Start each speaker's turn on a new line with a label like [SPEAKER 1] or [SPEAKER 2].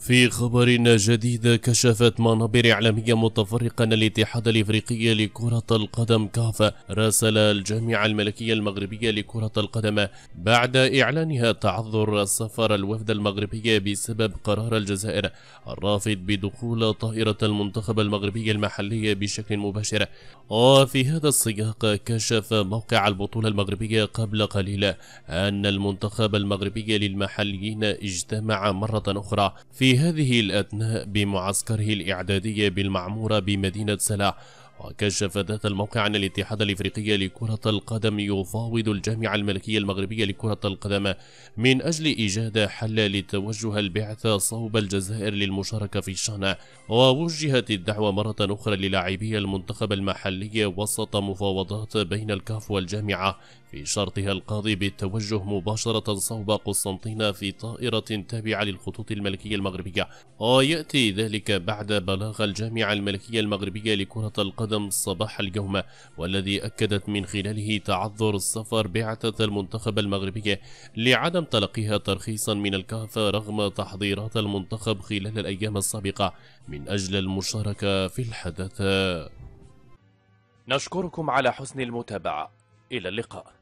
[SPEAKER 1] في خبر جديد كشفت منابر إعلامية متفرقة أن الاتحاد الإفريقي لكرة القدم كاف راسل الجامعة الملكية المغربية لكرة القدم بعد إعلانها تعذر سفر الوفد المغربي بسبب قرار الجزائر الرافض بدخول طائرة المنتخب المغربي المحلي بشكل مباشر وفي هذا السياق كشف موقع البطولة المغربية قبل قليل أن المنتخب المغربي للمحليين اجتمع مرة أخرى في في هذه الأثناء بمعسكره الإعدادي بالمعمورة بمدينة سلا وكشف ذات الموقع أن الاتحاد الإفريقي لكرة القدم يفاوض الجامعة الملكية المغربية لكرة القدم من أجل إيجاد حل لتوجه البعثة صوب الجزائر للمشاركة في الشأن ووجهت الدعوة مرة أخرى للاعبي المنتخب المحلي وسط مفاوضات بين الكاف والجامعة في شرطها القاضي بالتوجه مباشرة صوب قسطنطينة في طائرة تابعة للخطوط الملكية المغربية ويأتي آه، ذلك بعد بلاغ الجامعة الملكية المغربية لكرة القدم صباح اليوم والذي أكدت من خلاله تعذر السفر بعثة المنتخب المغربي لعدم تلقيها ترخيصا من الكهف رغم تحضيرات المنتخب خلال الأيام السابقة من أجل المشاركة في الحدث نشكركم على حسن المتابعة إلى اللقاء